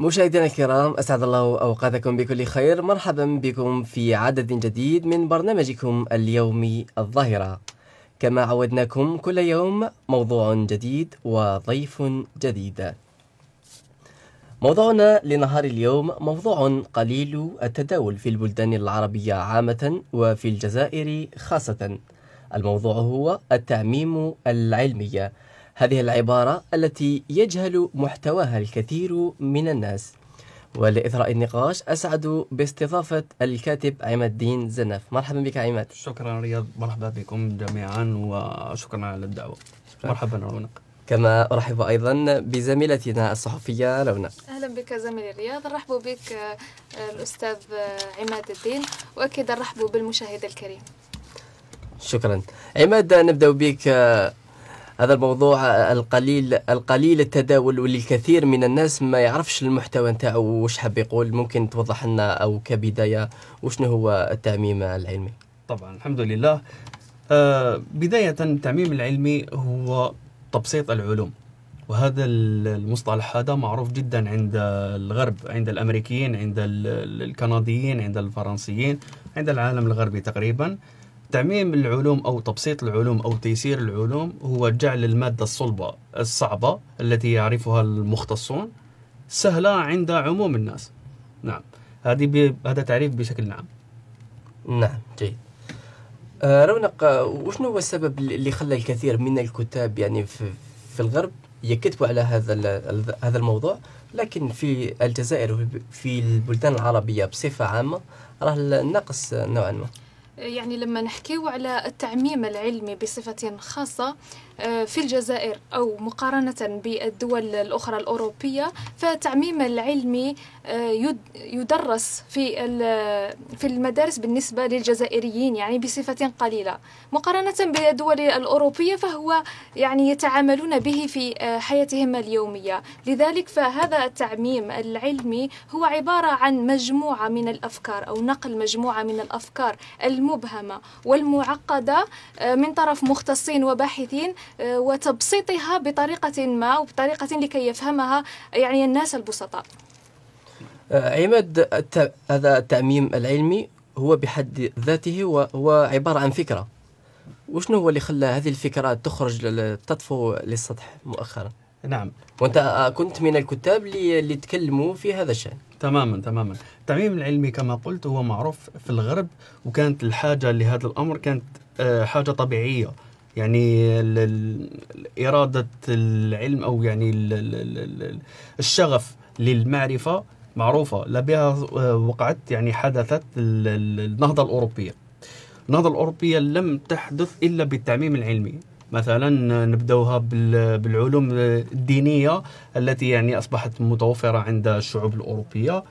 مشاهدينا الكرام اسعد الله اوقاتكم بكل خير مرحبا بكم في عدد جديد من برنامجكم اليومي الظاهره كما عودناكم كل يوم موضوع جديد وضيف جديد موضوعنا لنهار اليوم موضوع قليل التداول في البلدان العربيه عامه وفي الجزائر خاصه الموضوع هو التعميم العلمي هذه العبارة التي يجهل محتواها الكثير من الناس ولإثراء النقاش أسعد باستضافة الكاتب عماد الدين زنف مرحبا بك عماد شكرا رياض مرحبا بكم جميعا وشكرا على الدعوة مرحبا رونق كما أرحب أيضا بزميلتنا الصحفية لونا أهلا بك زميلي رياض نرحب بك آه، الأستاذ آه، عماد الدين وأكيد نرحب بالمشاهد الكريم شكرا عماد نبدأ بك آه، هذا الموضوع القليل القليل التداول واللي الكثير من الناس ما يعرفش المحتوى نتاعو واش حاب يقول ممكن توضح لنا او كبدايه وشنو هو التعميم العلمي طبعا الحمد لله آه بدايه التعميم العلمي هو تبسيط العلوم وهذا المصطلح هذا معروف جدا عند الغرب عند الامريكيين عند الكنديين عند الفرنسيين عند العالم الغربي تقريبا تعميم العلوم أو تبسيط العلوم أو تيسير العلوم هو جعل المادة الصلبة الصعبة التي يعرفها المختصون سهلة عند عموم الناس نعم هذه ب... هذا تعريف بشكل عام نعم جيد آه رونق وشنو هو السبب اللي خلى الكثير من الكتاب يعني في, في الغرب يكتبوا على هذا هذا الموضوع لكن في الجزائر وفي البلدان العربيه بصفه عامه راه النقص نوعا ما يعني لما نحكيه على التعميم العلمي بصفة خاصة آه، في الجزائر أو مقارنة بالدول الأخرى الأوروبية فالتعميم العلمي آه، يدرس في في المدارس بالنسبة للجزائريين يعني بصفة قليلة مقارنة بالدول الأوروبية فهو يعني يتعاملون به في آه، حياتهم اليومية لذلك فهذا التعميم العلمي هو عبارة عن مجموعة من الأفكار أو نقل مجموعة من الأفكار المبهمة والمعقدة من طرف مختصين وباحثين آه، وتبسيطها بطريقة ما وبطريقة لكي يفهمها يعني الناس البسطاء آه، عماد هذا التعميم العلمي هو بحد ذاته هو عبارة عن فكرة وشنو هو اللي خلى هذه الفكرة تخرج تطفو للسطح مؤخرا؟ نعم وانت آه، كنت من الكتاب اللي, تكلموا في هذا الشأن تماما تماما التعميم العلمي كما قلت هو معروف في الغرب وكانت الحاجة لهذا الأمر كانت حاجة طبيعية يعني إرادة العلم أو يعني الشغف للمعرفة معروفة لا بها وقعت يعني حدثت النهضة الأوروبية النهضة الأوروبية لم تحدث إلا بالتعميم العلمي مثلا نبداوها بالعلوم الدينيه التي يعني اصبحت متوفره عند الشعوب الاوروبيه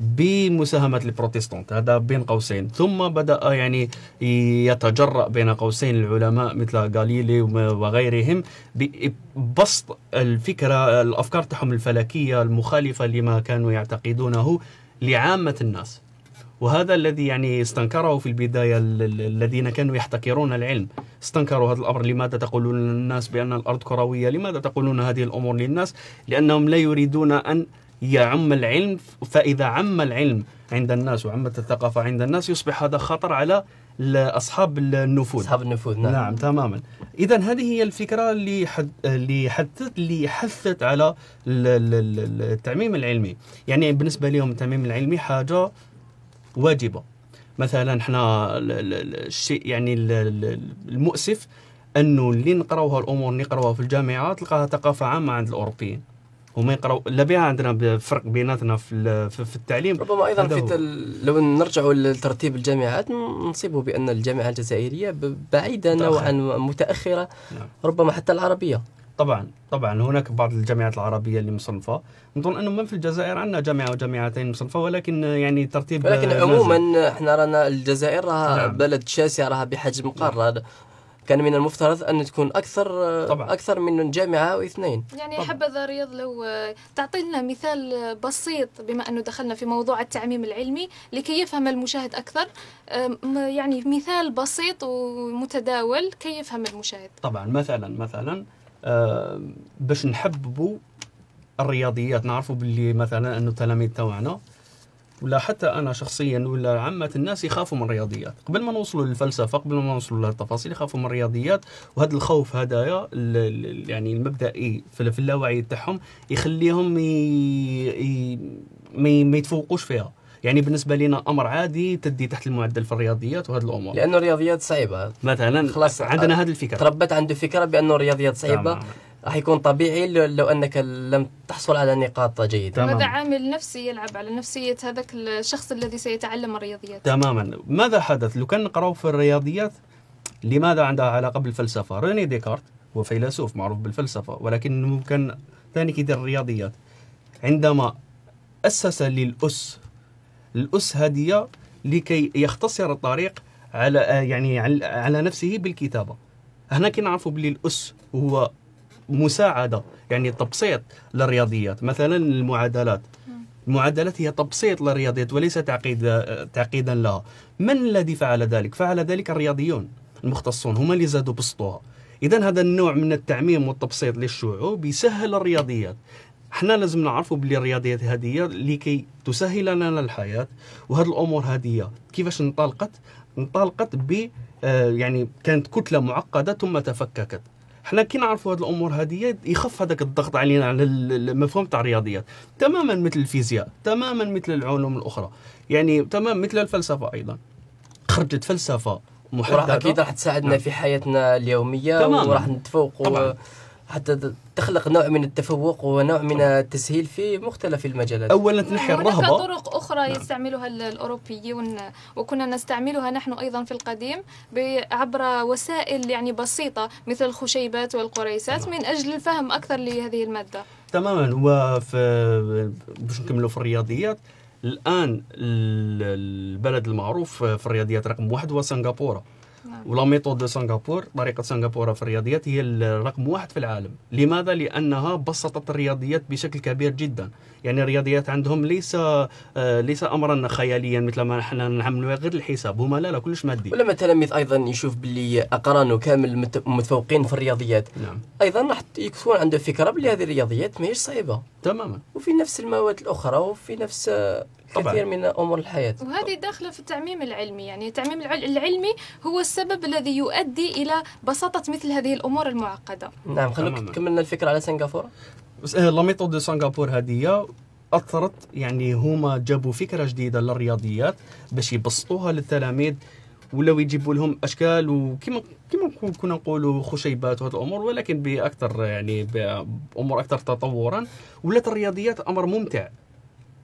بمساهمة البروتستانت هذا بين قوسين ثم بدأ يعني يتجرأ بين قوسين العلماء مثل غاليلي وغيرهم ببسط الفكرة الأفكار تاعهم الفلكية المخالفة لما كانوا يعتقدونه لعامة الناس وهذا الذي يعني استنكره في البداية الذين كانوا يحتكرون العلم استنكروا هذا الأمر لماذا تقولون للناس بأن الأرض كروية لماذا تقولون هذه الأمور للناس لأنهم لا يريدون أن يعم العلم فإذا عم العلم عند الناس وعمت الثقافة عند الناس يصبح هذا خطر على أصحاب النفوذ أصحاب النفوذ نعم, نعم تماما إذا هذه هي الفكرة اللي حثت اللي حثت على التعميم العلمي يعني بالنسبة لهم التعميم العلمي حاجة واجبة مثلا احنا الشيء يعني المؤسف انه اللي نقراوها الامور اللي نقراوها في الجامعه تلقاها ثقافه عامه عند الاوروبيين هما يقراو لا بها عندنا بفرق بيناتنا في في التعليم ربما ايضا في لو نرجعوا لترتيب الجامعات نصيبوا بان الجامعه الجزائريه بعيده نوعا متاخره نعم. ربما حتى العربيه طبعا طبعا هناك بعض الجامعات العربيه اللي مصنفه نظن انه ما في الجزائر عندنا جامعه وجامعتين مصنفه ولكن يعني ترتيب ولكن عموما احنا رانا الجزائر راها نعم. بلد شاسع راها بحجم قاره نعم. كان من المفترض ان تكون اكثر طبعا. اكثر من جامعه او اثنين يعني طبعا. حبذا رياض لو آه، تعطي لنا مثال بسيط بما انه دخلنا في موضوع التعميم العلمي لكي يفهم المشاهد اكثر يعني مثال بسيط ومتداول كي يفهم المشاهد طبعا مثلا مثلا باش نحببوا الرياضيات نعرفوا باللي مثلا انه التلاميذ تاعنا ولا حتى انا شخصيا ولا عامه الناس يخافوا من الرياضيات قبل ما نوصلوا للفلسفه قبل ما نوصلوا للتفاصيل يخافوا من الرياضيات وهذا الخوف هذايا يعني المبدئي في اللاوعي تاعهم يخليهم ي... ي... ما يتفوقوش فيها يعني بالنسبه لنا امر عادي تدي تحت المعدل في الرياضيات وهذه الامور لأن الرياضيات صعبه مثلا خلاص عندنا آه، هذه الفكره تربت عنده فكره بانه الرياضيات صعبه راح يكون طبيعي لو انك لم تحصل على نقاط جيده تمام. هذا عامل نفسي يلعب على نفسيه هذاك الشخص الذي سيتعلم الرياضيات تماما ماذا حدث لو كان نقراو في الرياضيات لماذا عندها علاقه بالفلسفه ريني ديكارت هو فيلسوف معروف بالفلسفه ولكن ممكن ثاني كده الرياضيات عندما اسس للاس الاس هديه لكي يختصر الطريق على يعني على نفسه بالكتابه هنا كنعرفوا بلي الاس هو مساعده يعني تبسيط للرياضيات مثلا المعادلات المعادلات هي تبسيط للرياضيات وليس تعقيد تعقيدا لها من الذي فعل ذلك فعل ذلك الرياضيون المختصون هما اللي زادوا بسطوها اذا هذا النوع من التعميم والتبسيط للشعوب يسهل الرياضيات احنا لازم نعرفوا بلي الرياضيات هذه لكي تسهل لنا الحياه وهذه الامور هذه كيفاش انطلقت انطلقت ب آه، يعني كانت كتله معقده ثم تفككت حنا كي نعرفوا هذه الامور هذه يخف هذاك الضغط علينا على المفهوم تاع الرياضيات تماما مثل الفيزياء تماما مثل العلوم الاخرى يعني تمام مثل الفلسفه ايضا خرجت فلسفه محدده اكيد راح تساعدنا نعم. في حياتنا اليوميه تماماً. وراح نتفوقوا حتى تخلق نوع من التفوق ونوع من التسهيل في مختلف المجالات اولا تنحي الرهبه هناك طرق اخرى نعم. يستعملها الاوروبيون وكنا نستعملها نحن ايضا في القديم عبر وسائل يعني بسيطه مثل الخشيبات والقريسات نعم. من اجل الفهم اكثر لهذه الماده تماما وفي باش نكملوا في الرياضيات الان البلد المعروف في الرياضيات رقم واحد هو سنغافوره نعم. ولا ميثود دو سنغافور طريقه سنغافوره في الرياضيات هي الرقم واحد في العالم لماذا لانها بسطت الرياضيات بشكل كبير جدا يعني الرياضيات عندهم ليس آه، ليس امرا خياليا مثل ما نحن نعملوا غير الحساب هما لا لا كلش مادي ولما التلاميذ ايضا يشوف باللي اقرانه كامل متفوقين في الرياضيات نعم. ايضا راح يكون عنده فكره باللي هذه الرياضيات ماهيش صعيبه تماما وفي نفس المواد الاخرى وفي نفس آه، كثير من امور الحياه وهذه داخله في التعميم العلمي يعني التعميم العلمي هو السبب الذي يؤدي الى بساطه مثل هذه الامور المعقده نعم خلوك كملنا الفكره على سنغافوره بس آه، لا ميثود دو سنغافور هذه اثرت يعني هما جابوا فكره جديده للرياضيات باش يبسطوها للتلاميذ ولو يجيبوا لهم اشكال وكما كما كنا نقولوا خشيبات وهذه الامور ولكن باكثر يعني بامور اكثر تطورا ولات الرياضيات امر ممتع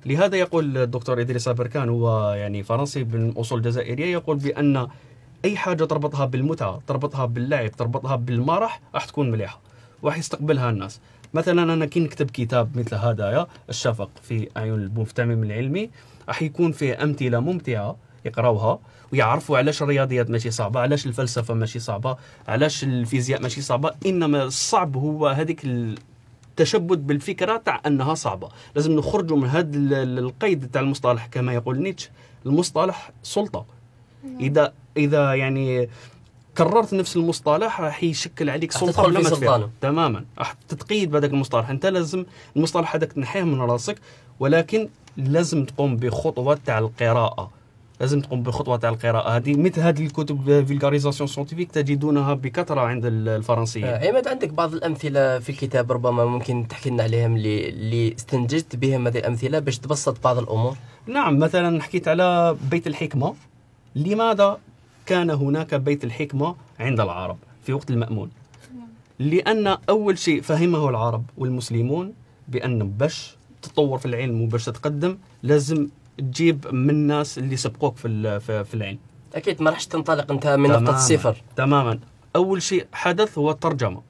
لهذا يقول الدكتور إدريس بركان هو يعني فرنسي من أصول جزائرية يقول بأن أي حاجة تربطها بالمتعة تربطها باللعب تربطها بالمرح راح تكون مليحة وراح يستقبلها الناس مثلا انا كي نكتب كتاب مثل هذايا الشفق في اعين المفتمم العلمي راح يكون فيه امثله ممتعه يقراوها ويعرفوا علاش الرياضيات ماشي صعبه علاش الفلسفه ماشي صعبه علاش الفيزياء ماشي صعبه انما الصعب هو هذيك التشبث بالفكره تاع انها صعبه لازم نخرجوا من هذا القيد تاع المصطلح كما يقول نيتش المصطلح سلطه نعم. اذا اذا يعني كررت نفس المصطلح راح يشكل عليك سلطه ولا ما تماما راح تتقيد بهذاك المصطلح انت لازم المصطلح هذاك تنحيه من راسك ولكن لازم تقوم بخطوه تاع القراءه لازم تقوم بخطوه تاع القراءه هذه مثل هذه الكتب فيلغاريزاسيون سونتيفيك تجدونها بكثره عند الفرنسيين آه، عماد عندك بعض الامثله في الكتاب ربما ممكن تحكي لنا عليهم اللي استنتجت بهم هذه الامثله باش تبسط بعض الامور نعم مثلا حكيت على بيت الحكمه لماذا كان هناك بيت الحكمه عند العرب في وقت المامون لان اول شيء فهمه العرب والمسلمون بان باش تتطور في العلم وباش تتقدم لازم تجيب من الناس اللي سبقوك في في العلم اكيد ما راحش تنطلق انت من نقطه الصفر تماما اول شيء حدث هو الترجمه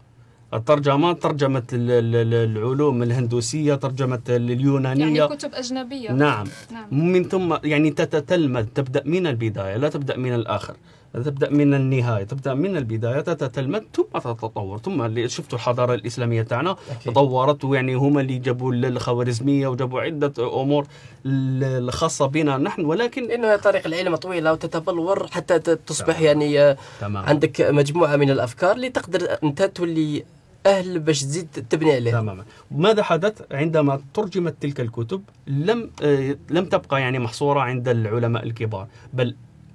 الترجمة ترجمة العلوم الهندوسية ترجمة اليونانية يعني كتب أجنبية نعم, نعم. من ثم يعني تتلمذ تبدأ من البداية لا تبدأ من الآخر تبدأ من النهاية تبدأ من البداية تتلمذ ثم تتطور ثم شفتوا الحضارة الإسلامية تاعنا تطورت ويعني هما اللي جابوا الخوارزمية وجابوا عدة أمور الخاصة بنا نحن ولكن إنه طريق العلم طويلة وتتبلور حتى تصبح تمام. يعني آه، تمام. عندك مجموعة من الأفكار اللي تقدر أنت تولي اهل باش تزيد تبني عليه تماما ماذا حدث عندما ترجمت تلك الكتب لم آه، لم تبقى يعني محصوره عند العلماء الكبار بل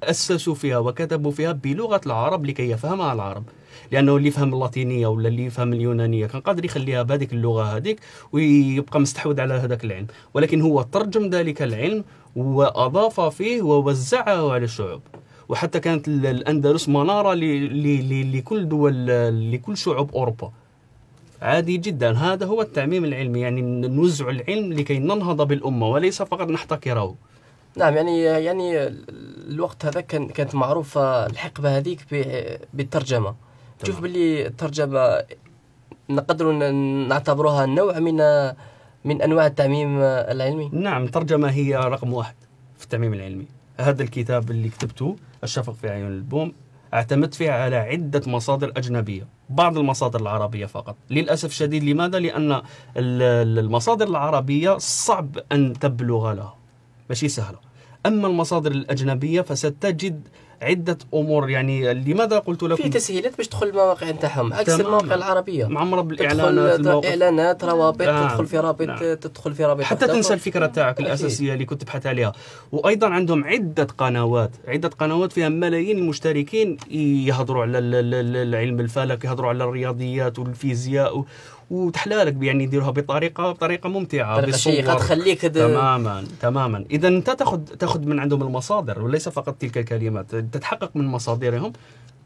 أسسوا فيها وكتبوا فيها بلغة العرب لكي يفهمها العرب لانه اللي يفهم اللاتينيه ولا اللي يفهم اليونانيه كان قادر يخليها بهذيك اللغه هذيك ويبقى مستحوذ على هذاك العلم ولكن هو ترجم ذلك العلم واضاف فيه ووزعه على الشعوب وحتى كانت الاندلس مناره لكل دول لكل شعوب اوروبا عادي جدا هذا هو التعميم العلمي يعني نوزع العلم لكي ننهض بالامه وليس فقط نحتكره نعم يعني يعني الوقت هذا كان كانت معروفه الحقبه هذيك بالترجمه تشوف باللي الترجمه نقدروا نعتبروها نوع من من انواع التعميم العلمي نعم الترجمه هي رقم واحد في التعميم العلمي هذا الكتاب اللي كتبته الشفق في عيون البوم اعتمدت فيه على عدة مصادر أجنبية بعض المصادر العربية فقط للأسف الشديد لماذا؟ لأن المصادر العربية صعب أن تبلغ لها ماشي سهله اما المصادر الاجنبيه فستجد عده امور يعني لماذا قلت لكم في تسهيلات باش تدخل المواقع نتاعهم عكس المواقع العربيه معمره بالاعلانات تدخل اعلانات روابط آه. تدخل في رابط نعم. تدخل في رابط حتى تنسى الفكره تاعك الاساسيه اللي كنت تبحث عليها وايضا عندهم عده قنوات عده قنوات فيها ملايين المشتركين يهضروا على علم الفلك يهضروا على الرياضيات والفيزياء وتحلالك يعني يديروها بطريقه بطريقه ممتعه طريقه شيقه تخليك تماما تماما اذا انت تاخذ تاخذ من عندهم المصادر وليس فقط تلك الكلمات تتحقق من مصادرهم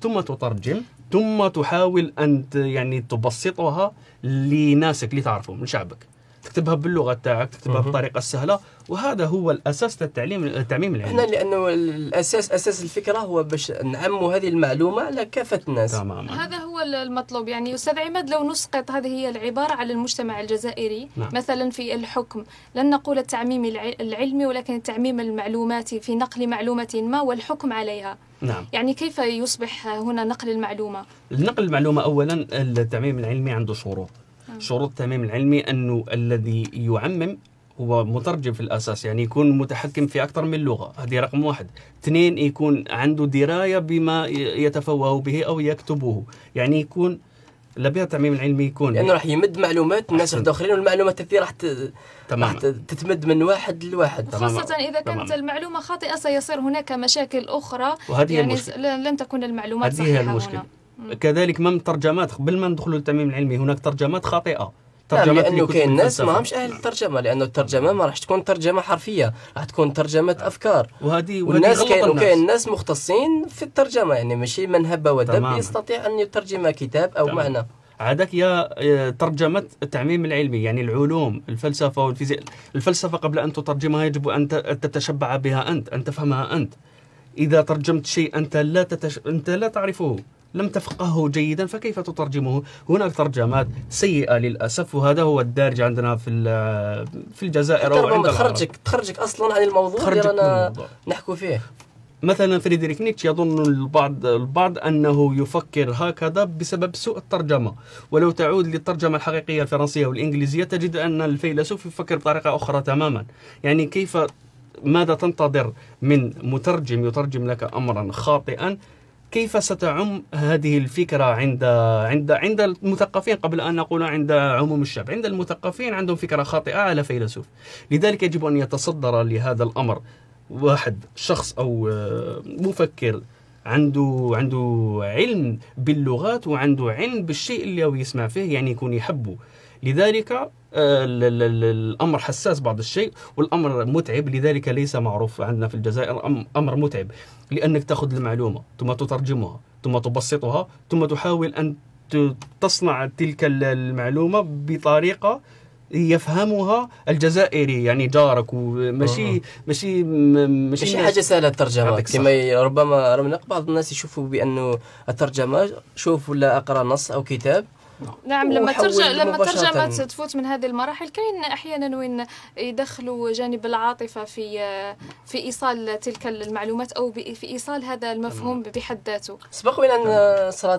ثم تترجم ثم تحاول ان يعني تبسطها لناسك اللي تعرفهم من شعبك تكتبها باللغه تاعك تكتبها بالطريقه السهله وهذا هو الاساس للتعليم التعميم العلمي احنا لانه الاساس اساس الفكره هو باش نعموا هذه المعلومه على كافه الناس تماما هذا هو المطلوب يعني استاذ عماد لو نسقط هذه هي العباره على المجتمع الجزائري نعم. مثلا في الحكم لن نقول التعميم العلمي ولكن التعميم المعلوماتي في نقل معلومه ما والحكم عليها نعم يعني كيف يصبح هنا نقل المعلومه نقل المعلومه اولا التعميم العلمي عنده شروط شروط التعميم العلمي أنه الذي يعمم هو مترجم في الاساس يعني يكون متحكم في اكثر من لغه هذه رقم واحد اثنين يكون عنده درايه بما يتفوه به او يكتبه يعني يكون لبيع التعميم العلمي يكون لانه يعني راح يمد معلومات الناس اخرين والمعلومات هذه راح تمام تتمد من واحد لواحد خاصة إذا كانت تمام. المعلومة خاطئة سيصير هناك مشاكل أخرى وهذه يعني المشكلة. لن تكون المعلومات هذه صحيحة هي المشكلة هنا. كذلك من الترجمات قبل ما ندخلوا للتعميم العلمي هناك ترجمات خاطئه ترجمات لانه كاين ناس ماهمش اهل الترجمه لانه الترجمه ما راح تكون ترجمه حرفيه راح تكون ترجمه آه. افكار وهذه والناس كاين وكاين ناس مختصين في الترجمه يعني ماشي من هب ودب يستطيع ان يترجم كتاب او تمام. معنى عادك يا ترجمة التعميم العلمي يعني العلوم الفلسفة والفيزياء الفلسفة قبل أن تترجمها يجب أن تتشبع بها أنت أن تفهمها أنت إذا ترجمت شيء أنت لا تتش... أنت لا تعرفه لم تفقهه جيدا فكيف تترجمه هناك ترجمات سيئة للأسف وهذا هو الدارج عندنا في في الجزائر أو عند تخرجك تخرجك أصلا عن الموضوع اللي رانا نحكو فيه مثلا فريدريك نيتش يظن البعض البعض انه يفكر هكذا بسبب سوء الترجمه ولو تعود للترجمه الحقيقيه الفرنسيه والانجليزيه تجد ان الفيلسوف يفكر بطريقه اخرى تماما يعني كيف ماذا تنتظر من مترجم يترجم لك امرا خاطئا كيف ستعم هذه الفكرة عند عند عند المثقفين قبل أن نقول عند عموم الشعب عند المثقفين عندهم فكرة خاطئة على فيلسوف لذلك يجب أن يتصدر لهذا الأمر واحد شخص أو آه، مفكر عنده عنده علم باللغات وعنده علم بالشيء اللي هو يسمع فيه يعني يكون يحبه لذلك آه، الامر حساس بعض الشيء والامر متعب لذلك ليس معروف عندنا في الجزائر امر متعب لانك تاخذ المعلومه ثم تترجمها ثم تبسطها ثم تحاول ان تصنع تلك المعلومه بطريقه يفهمها الجزائري يعني جارك وماشي ماشي ماشي ماشي حاجه سهله الترجمه كما ربما رمنا بعض الناس يشوفوا بانه الترجمه شوف ولا اقرا نص او كتاب نعم لما ترجع لما ترجع تفوت من هذه المراحل كاين احيانا وين يدخلوا جانب العاطفه في في ايصال تلك المعلومات او في ايصال هذا المفهوم بحد ذاته سبق وين ان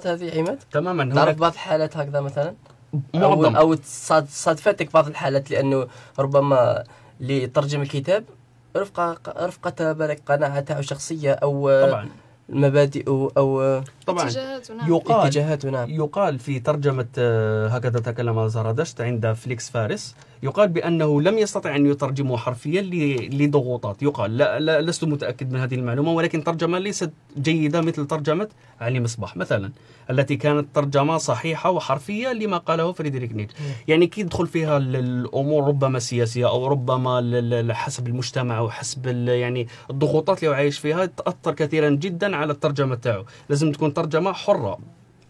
هذه عماد تماما تعرف بعض الحالات هكذا مثلا او, أو صادفتك بعض الحالات لانه ربما اللي ترجم الكتاب رفقه رفقه بالك قناعه تاعو شخصيه او طبعا المبادئ او طبعا نعم. يقال اتجاهات نعم يقال في ترجمه آه، هكذا تكلم زرادشت عند فليكس فارس يقال بانه لم يستطع ان يترجمه حرفيا لضغوطات يقال لا, لا لست متاكد من هذه المعلومه ولكن ترجمه ليست جيده مثل ترجمه علي مصباح مثلا التي كانت ترجمه صحيحه وحرفيه لما قاله فريدريك نيتش يعني كي يدخل فيها الامور ربما السياسيه او ربما حسب المجتمع او حسب يعني الضغوطات اللي هو عايش فيها تاثر كثيرا جدا على الترجمه تاعو لازم تكون ترجمه حره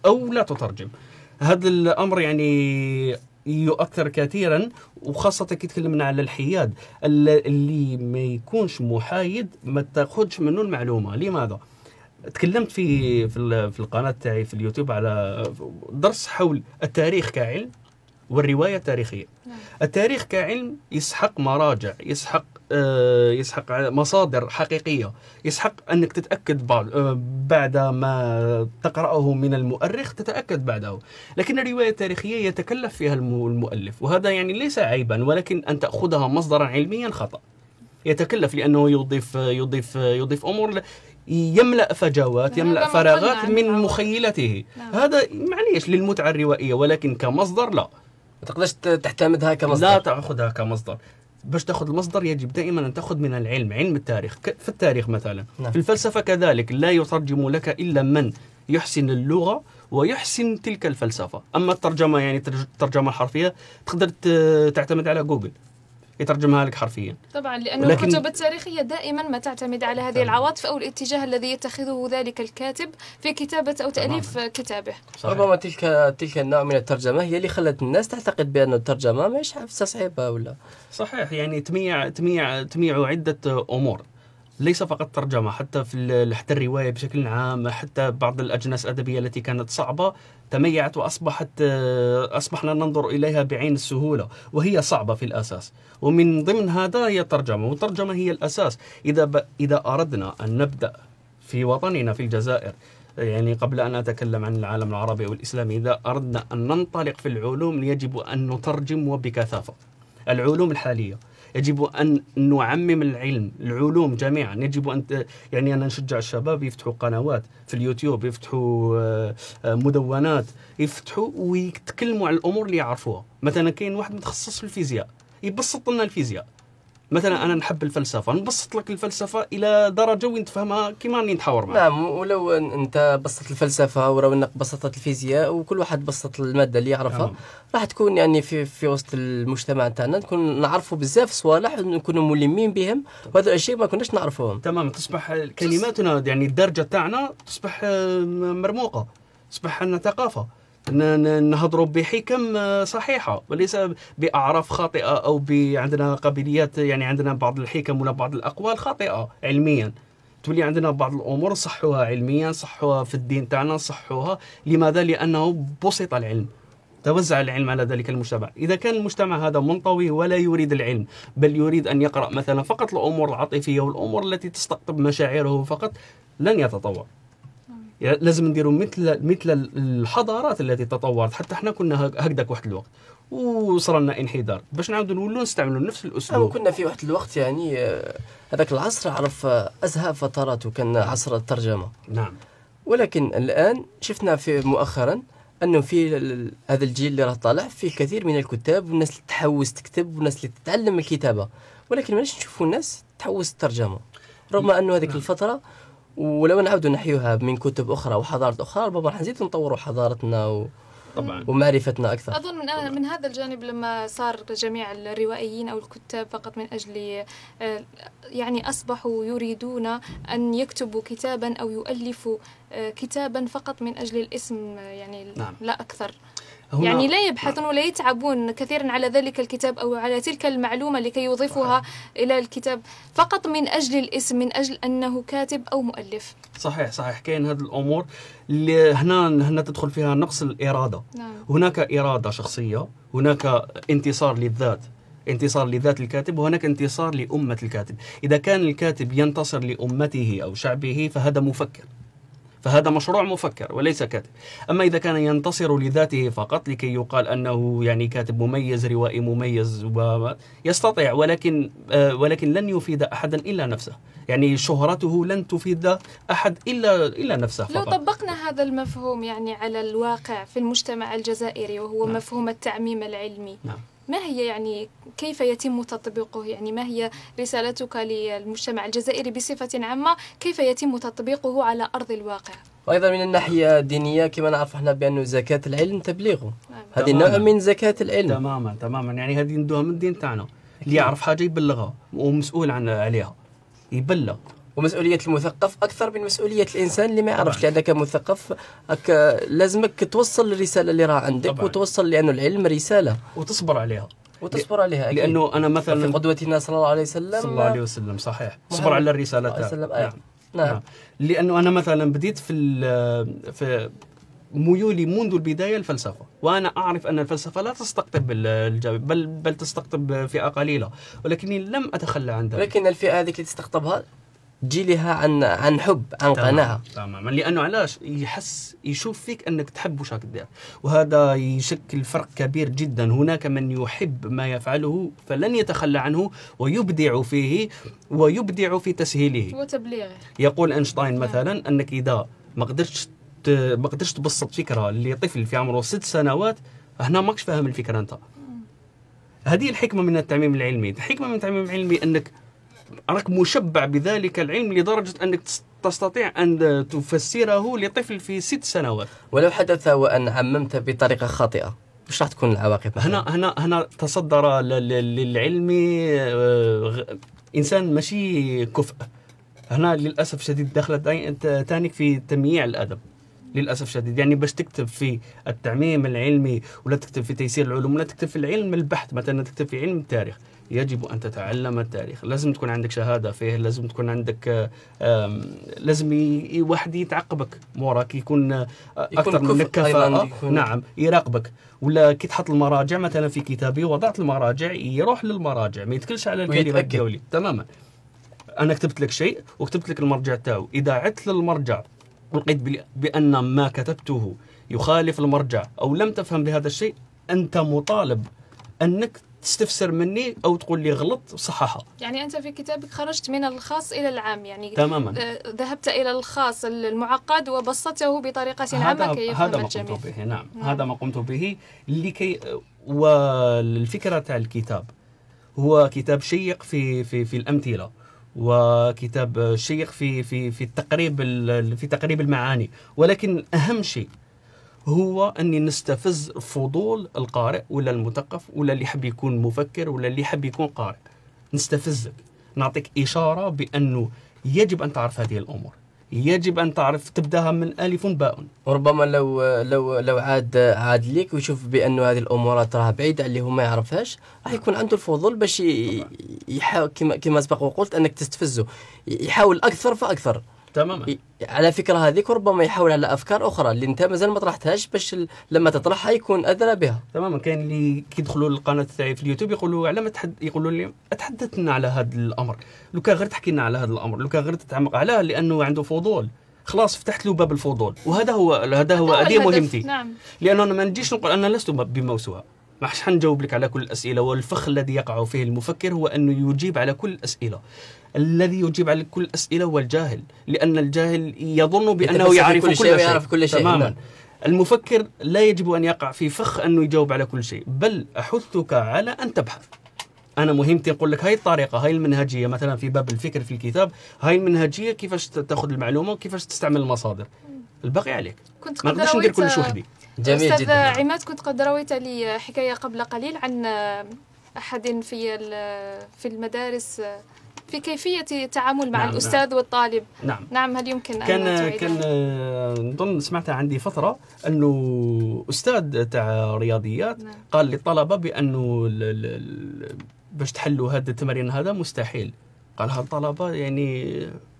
او لا تترجم هذا الامر يعني يؤثر كثيرا وخاصة كي تكلمنا على الحياد اللي ما يكونش محايد ما تاخذش منه المعلومة لماذا؟ تكلمت في في القناة تاعي في اليوتيوب على درس حول التاريخ كعلم والرواية التاريخية نعم. التاريخ كعلم يسحق مراجع يسحق آه، يسحق مصادر حقيقيه يسحق انك تتاكد آه، بعد ما تقراه من المؤرخ تتاكد بعده لكن الروايه التاريخيه يتكلف فيها المؤلف وهذا يعني ليس عيبا ولكن ان تاخذها مصدرا علميا خطا يتكلف لانه يضيف يضيف يضيف امور يملا فجوات يعني يملا فراغات من مخيلته نعم. هذا معليش للمتعه الروائيه ولكن كمصدر لا ما تقدرش تعتمدها كمصدر لا تاخذها كمصدر باش تاخذ المصدر يجب دائما ان تاخذ من العلم علم التاريخ في التاريخ مثلا نعم. في الفلسفه كذلك لا يترجم لك الا من يحسن اللغه ويحسن تلك الفلسفه اما الترجمه يعني الترجمه الحرفيه تقدر تعتمد على جوجل يترجمها لك حرفيا طبعا لأن ولكن... الكتب التاريخية دائما ما تعتمد على هذه طبعا. العواطف أو الاتجاه الذي يتخذه ذلك الكاتب في كتابة أو تأليف طبعا. كتابه صحيح. ربما تلك تلك النوع من الترجمة هي اللي خلت الناس تعتقد بأن الترجمة مش حفظها صعيبة ولا صحيح يعني تميع تميع تميع عدة أمور ليس فقط ترجمة حتى في حتى الرواية بشكل عام حتى بعض الأجناس الأدبية التي كانت صعبة تميعت وأصبحت آه، أصبحنا ننظر إليها بعين السهولة وهي صعبة في الأساس ومن ضمن هذا هي الترجمة والترجمة هي الأساس إذا ب... إذا أردنا أن نبدأ في وطننا في الجزائر يعني قبل أن أتكلم عن العالم العربي أو الإسلامي إذا أردنا أن ننطلق في العلوم يجب أن نترجم وبكثافة العلوم الحالية يجب ان نعمم العلم العلوم جميعا يجب ان يعني انا نشجع الشباب يفتحوا قنوات في اليوتيوب يفتحوا آه، آه، مدونات يفتحوا ويتكلموا على الامور اللي يعرفوها مثلا كاين واحد متخصص في الفيزياء يبسط لنا الفيزياء مثلا انا نحب الفلسفه نبسط لك الفلسفه الى درجه وين تفهمها كيما راني نتحاور معك نعم ولو انت بسطت الفلسفه ولو انك بسطت الفيزياء وكل واحد بسط الماده اللي يعرفها نعم. راح تكون يعني في في وسط المجتمع تاعنا نكون نعرفوا بزاف صوالح نكونوا ملمين بهم وهذا الشيء ما كناش نعرفوهم تمام تصبح كلماتنا يعني الدرجه تاعنا تصبح مرموقه تصبح عندنا ثقافه نهضروا بحكم صحيحه وليس باعراف خاطئه او عندنا قابليات يعني عندنا بعض الحكم ولا بعض الاقوال خاطئه علميا تولي عندنا بعض الامور صحوها علميا صحوها في الدين تاعنا صحوها لماذا لانه بسط العلم توزع العلم على ذلك المجتمع إذا كان المجتمع هذا منطوي ولا يريد العلم بل يريد أن يقرأ مثلا فقط الأمور العاطفية والأمور التي تستقطب مشاعره فقط لن يتطور يعني لازم نديروا مثل مثل الحضارات التي تطورت حتى احنا كنا هكذاك واحد الوقت وصار لنا انحدار باش نعاودوا نولوا نستعملوا نفس الاسلوب كنا في واحد الوقت يعني آه، هذاك العصر عرف آه، ازهى فتراته كان عصر الترجمه نعم ولكن الان شفنا في مؤخرا انه في هذا الجيل اللي راه طالع فيه الكثير من الكتاب والناس اللي تحوس تكتب والناس اللي تتعلم الكتابه ولكن ماناش نشوفوا الناس تحوس الترجمه رغم انه هذيك الفتره ولو نعاودوا نحيوها من كتب اخرى وحضارات اخرى ربما راح نزيد نطوروا حضارتنا و... طبعا ومعرفتنا اكثر اظن من, آه، من هذا الجانب لما صار جميع الروائيين او الكتاب فقط من اجل آه، يعني اصبحوا يريدون ان يكتبوا كتابا او يؤلفوا آه، كتابا فقط من اجل الاسم يعني نعم. لا اكثر يعني لا يبحثون ولا يتعبون كثيرا على ذلك الكتاب أو على تلك المعلومة لكي يضيفوها صحيح. إلى الكتاب فقط من أجل الاسم من أجل أنه كاتب أو مؤلف صحيح صحيح كاين هذه الأمور اللي هنا هنا تدخل فيها نقص الإرادة نعم. هناك إرادة شخصية هناك انتصار للذات انتصار لذات الكاتب وهناك انتصار لأمة الكاتب إذا كان الكاتب ينتصر لأمته أو شعبه فهذا مفكر فهذا مشروع مفكر وليس كاتب أما إذا كان ينتصر لذاته فقط لكي يقال أنه يعني كاتب مميز روائي مميز يستطيع ولكن آه، ولكن لن يفيد أحدا إلا نفسه يعني شهرته لن تفيد أحد إلا إلا نفسه فقط لو طبقنا هذا المفهوم يعني على الواقع في المجتمع الجزائري وهو نعم. مفهوم التعميم العلمي نعم. ما هي يعني كيف يتم تطبيقه يعني ما هي رسالتك للمجتمع الجزائري بصفة عامة كيف يتم تطبيقه على أرض الواقع وايضا من الناحيه الدينيه كما نعرف احنا بانه زكاه العلم تبليغه نعم. هذه نوع من زكاه العلم تماما تماما يعني هذه ندوها من الدين تاعنا اللي يعرف حاجه يبلغها ومسؤول عنها عليها يبلغ ومسؤوليه المثقف اكثر من مسؤوليه الانسان اللي ما يعرفش لانك مثقف لازمك توصل الرساله اللي راه عندك طبعاً. وتوصل لانه العلم رساله وتصبر عليها وتصبر عليها أكيد. لانه انا مثلا في قدوتنا صلى الله عليه وسلم صلى الله عليه وسلم صحيح صبر على الرساله صلى الله عليه وسلم نعم. نعم. نعم لانه انا مثلا بديت في في ميولي منذ البدايه الفلسفه وانا اعرف ان الفلسفه لا تستقطب الجواب بل بل تستقطب فئه قليله ولكني لم اتخلى عن ذلك لكن الفئه هذيك اللي تستقطبها تجي لها عن عن حب عن قناعه تماما لانه علاش يحس يشوف فيك انك تحب وش دير وهذا يشكل فرق كبير جدا هناك من يحب ما يفعله فلن يتخلى عنه ويبدع فيه ويبدع في تسهيله وتبليغه يقول اينشتاين نعم. مثلا انك اذا ما قدرتش ما قدرتش تبسط فكره لطفل في عمره ست سنوات هنا ماكش فاهم الفكره انت هذه الحكمه من التعميم العلمي الحكمه من التعميم العلمي انك راك مشبع بذلك العلم لدرجة أنك تستطيع أن تفسره لطفل في ست سنوات ولو حدث وأن عممت بطريقة خاطئة مش راح تكون العواقب هنا هنا هنا تصدر للعلم آه، انسان ماشي كفء هنا للاسف شديد دخلت تانيك في تمييع الادب للاسف شديد يعني باش تكتب في التعميم العلمي ولا تكتب في تيسير العلوم ولا تكتب في العلم البحث مثلا تكتب في علم التاريخ يجب ان تتعلم التاريخ لازم تكون عندك شهاده فيه لازم تكون عندك لازم واحد يتعقبك موراك يكون آه، اكثر منك كفاءه نعم يراقبك ولا كي تحط المراجع مثلا في كتابي وضعت المراجع يروح للمراجع ما يتكلش على الكلمه الدولي تماما انا كتبت لك شيء وكتبت لك المرجع تاعو اذا عدت للمرجع ولقيت بان ما كتبته يخالف المرجع او لم تفهم بهذا الشيء انت مطالب انك تستفسر مني او تقول لي غلط صححها يعني انت في كتابك خرجت من الخاص الى العام يعني تماما آه، ذهبت الى الخاص المعقد وبسطته بطريقه عامه كي هذا ما قمت به نعم. نعم هذا ما قمت به لكي والفكره تاع الكتاب هو كتاب شيق في في في الامثله وكتاب شيق في في في التقريب في تقريب المعاني ولكن اهم شيء هو اني نستفز فضول القارئ ولا المثقف ولا اللي حب يكون مفكر ولا اللي حب يكون قارئ نستفزك نعطيك اشاره بانه يجب ان تعرف هذه الامور يجب ان تعرف تبداها من الف باء وربما لو لو لو عاد عاد ليك ويشوف بانه هذه الامور راه بعيده اللي هو ما يعرفهاش راح يكون عنده الفضول باش يحاول كما سبق وقلت انك تستفزه يحاول اكثر فاكثر تماما على فكره هذيك ربما يحول على افكار اخرى اللي انت مازال ما طرحتهاش باش لما تطرحها يكون ادرى بها تماما كاين اللي كيدخلوا للقناه تاعي في اليوتيوب يقولوا على ما تحد يقولوا لي اتحدث لنا على هذا الامر لو كان غير تحكي لنا على هذا الامر لو كان غير تتعمق علاه لانه عنده فضول خلاص فتحت له باب الفضول وهذا هو هذا هو هذه نعم، مهمتي نعم. لانه انا ما نجيش نقول انا لست بموسوعه ما راحش حنجاوب لك على كل الاسئله والفخ الذي يقع فيه المفكر هو انه يجيب على كل الاسئله الذي يجيب على كل الاسئله هو الجاهل لان الجاهل يظن بانه يعرف كل, كل شيء ويعرف كل شيء تماما المفكر لا يجب ان يقع في فخ انه يجاوب على كل شيء بل احثك على ان تبحث انا مهمتي نقول لك هاي الطريقه هاي المنهجيه مثلا في باب الفكر في الكتاب هاي المنهجيه كيفاش تاخذ المعلومه وكيفاش تستعمل المصادر الباقي عليك كنت ما نقدرش ندير كلش وحدي جميل أستاذ جدا عماد كنت قد رويت لي حكاية قبل قليل عن أحد في في المدارس في كيفية التعامل مع نعم, نعم. الأستاذ نعم. والطالب نعم نعم هل يمكن كان أن كان آه، نظن سمعت عندي فترة أنه أستاذ تاع رياضيات نعم. قال للطلبة بأنه باش تحلوا هذا التمرين هذا مستحيل قالها الطلبة يعني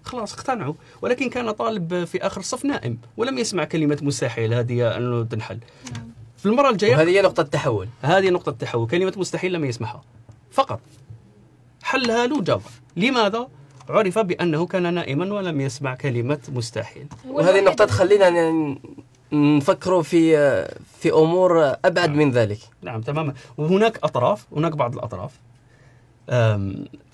خلاص اقتنعوا ولكن كان طالب في اخر الصف نائم ولم يسمع كلمه مستحيل هذه انه تنحل نعم. في المره الجايه هذه هي نقطه التحول هذه نقطه التحول كلمه مستحيل لم يسمعها فقط حلها له جاب لماذا عرف بانه كان نائما ولم يسمع كلمه مستحيل وهذه النقطه تخلينا نفكروا في في امور ابعد نعم. من ذلك نعم تماما وهناك اطراف هناك بعض الاطراف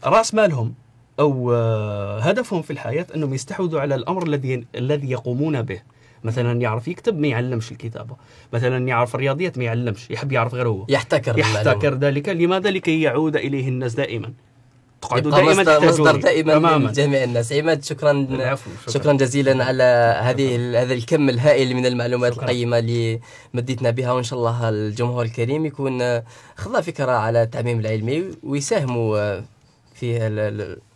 راس مالهم او آه، هدفهم في الحياه انهم يستحوذوا على الامر الذي الذي يقومون به مثلا يعرف يكتب ما يعلمش الكتابه مثلا يعرف الرياضيات ما يعلمش يحب يعرف غير هو يحتكر يحتكر ذلك لماذا لكي يعود اليه الناس دائما تقعدوا دائما مصدر دائما تماما جميع الناس عماد شكرا العفو شكرا, شكرا جزيلا على هذه هذا الكم الهائل من المعلومات شكرا. القيمه اللي مديتنا بها وان شاء الله الجمهور الكريم يكون خذا فكره على التعميم العلمي ويساهموا في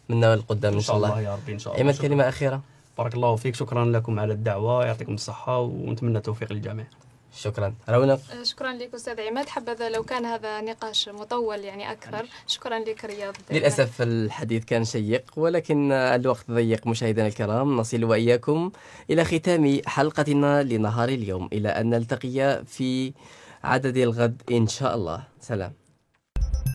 منا للقدام ان شاء الله, الله يا ربي ان شاء الله ايمن كلمه اخيره بارك الله فيك شكرا لكم على الدعوه يعطيكم الصحه ونتمنى التوفيق للجميع شكرا رونق أه، شكرا لك استاذ عماد حبذا لو كان هذا نقاش مطول يعني اكثر شكرا لك رياض للاسف الحديث كان شيق ولكن الوقت ضيق مشاهدينا الكرام نصل واياكم الى ختام حلقتنا لنهار اليوم الى ان نلتقي في عدد الغد ان شاء الله سلام